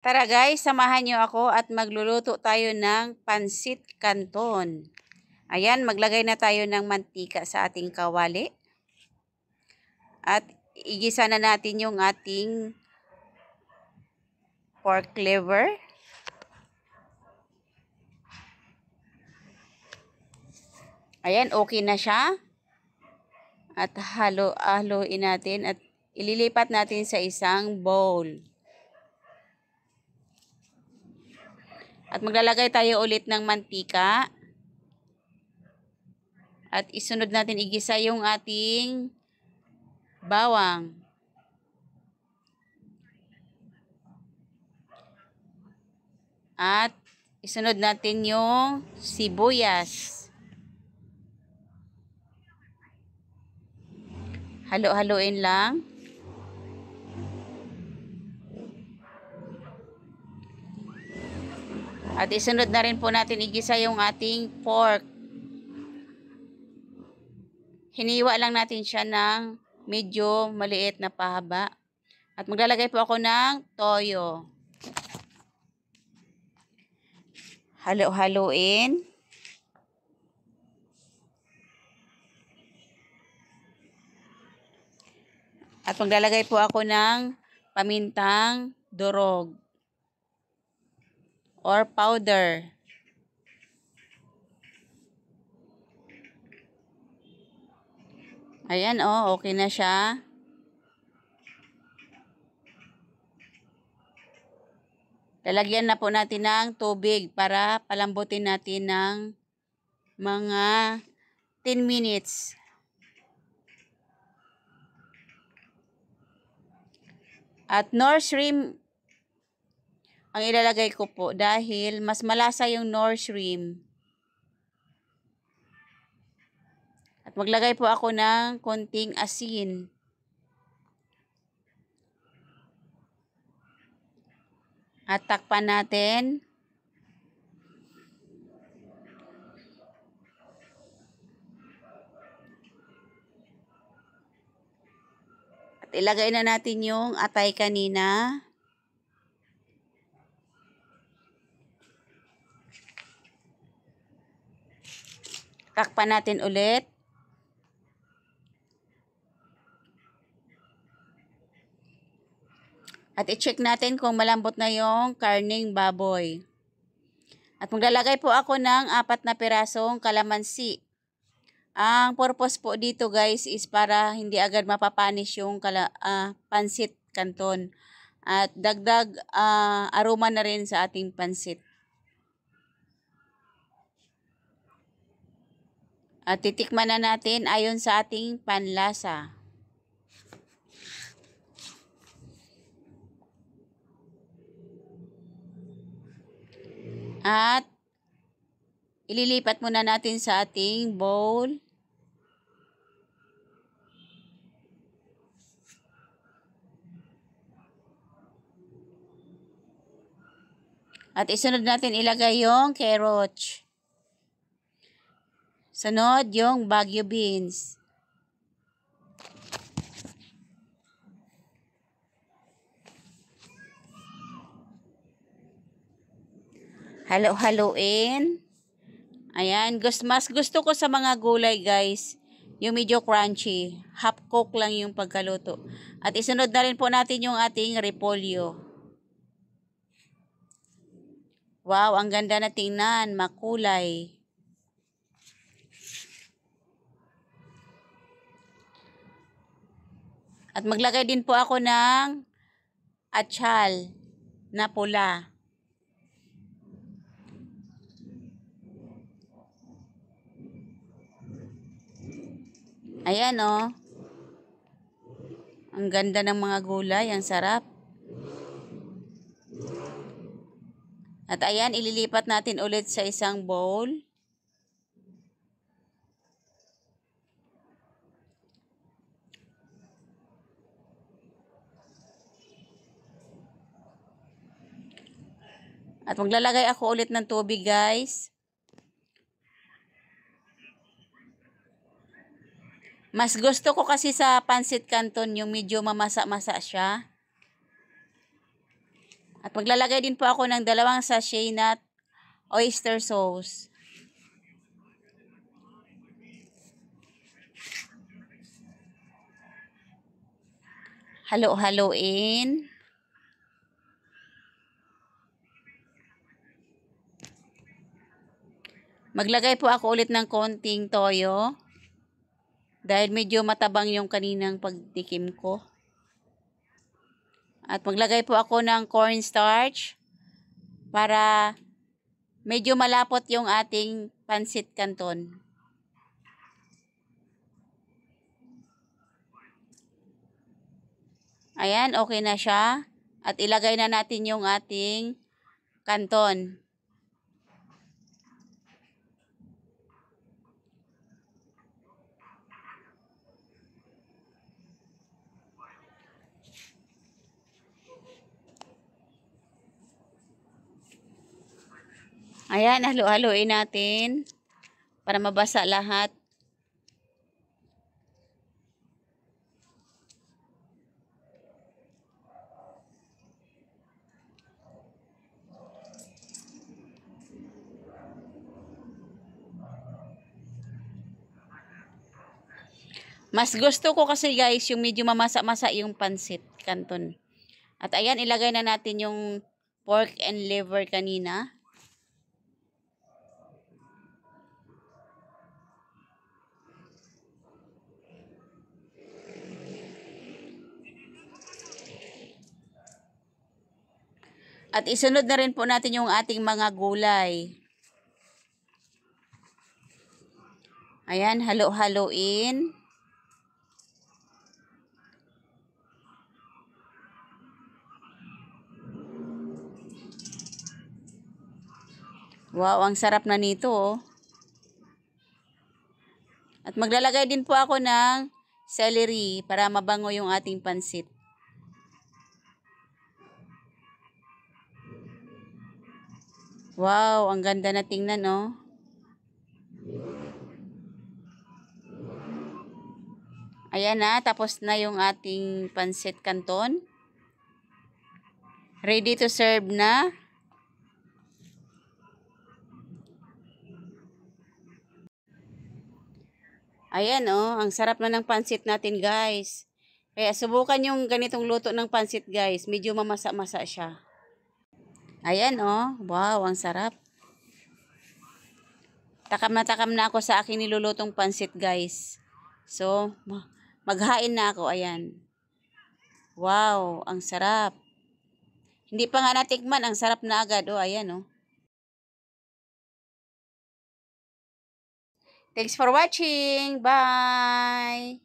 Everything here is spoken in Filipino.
Tara guys, samahan nyo ako at magluluto tayo ng pansit canton. Ayan, maglagay na tayo ng mantika sa ating kawali. At igisa na natin yung ating pork liver. Ayan, okay na siya. At halo-haloin natin at ililipat natin sa isang bowl. At maglalagay tayo ulit ng mantika. At isunod natin igisa yung ating bawang. At isunod natin yung sibuyas. Halo-haloin lang. At isunod na rin po natin igisa yung ating pork. Hiniwa lang natin siya ng medyo maliit na pahaba. At maglalagay po ako ng toyo. Halo-haloin. At maglalagay po ako ng pamintang durog or powder. Ayan, oh, okay na siya. Lalagyan na po natin ng tubig para palambutin natin ng mga 10 minutes. At nursery ang ilalagay ko po dahil mas malasa yung North Rim. At maglagay po ako ng konting asin. At takpan natin. At ilagay na natin yung atay kanina. Kakpan natin ulit. At i-check natin kung malambot na yung karning baboy. At maglalagay po ako ng apat na pirasong kalamansi. Ang purpose po dito guys is para hindi agad mapapanish yung kala, uh, pansit kanton. At dagdag uh, aroma na rin sa ating pansit. At ah, titikman na natin ayon sa ating panlasa. At ililipat muna natin sa ating bowl. At isunod natin ilagay yung carrot. Sunod, yung Baguio beans. Halo-haloin. Ayan, gusto, mas gusto ko sa mga gulay guys. Yung medyo crunchy. Half cook lang yung pagkaluto. At isunod na rin po natin yung ating repolyo. Wow, ang ganda na tingnan. Makulay. At maglagay din po ako ng atchal na pula. Ayan o. Oh. Ang ganda ng mga gulay. Ang sarap. At ayan, ililipat natin ulit sa isang bowl. At maglalagay ako ulit ng tubig guys. Mas gusto ko kasi sa pancit canton yung medyo mamasa-masa siya. At maglalagay din po ako ng dalawang sachet na oyster sauce. Halo-haloin. Maglagay po ako ulit ng konting toyo. Dahil medyo matabang yung kaninang pagtikim ko. At maglagay po ako ng cornstarch para medyo malapot yung ating pansit canton. Ayan, okay na siya. At ilagay na natin yung ating canton. Ayan, halu-haluin natin para mabasa lahat. Mas gusto ko kasi guys, yung medyo mamasa-masa yung pansit canton. At ayan, ilagay na natin yung pork and liver kanina. At isunod na rin po natin yung ating mga gulay. Ayan, halo-haloin. Wow, ang sarap na nito oh. At maglalagay din po ako ng celery para mabango yung ating pansit. Wow, ang ganda na tingnan, no? Oh. Ayan na, ah, tapos na yung ating pansit canton. Ready to serve na. Ayan oh, ang sarap na ng pansit natin guys. Kaya subukan yung ganitong luto ng pansit guys. Medyo mamasa-masa siya. Ayan oh. Wow, ang sarap. Takam na takam na ako sa aking nilulutong pansit guys. So, maghain na ako. Ayan. Wow, ang sarap. Hindi pa nga natikman. Ang sarap na agad. Oh, ayan oh. Thanks for watching. Bye!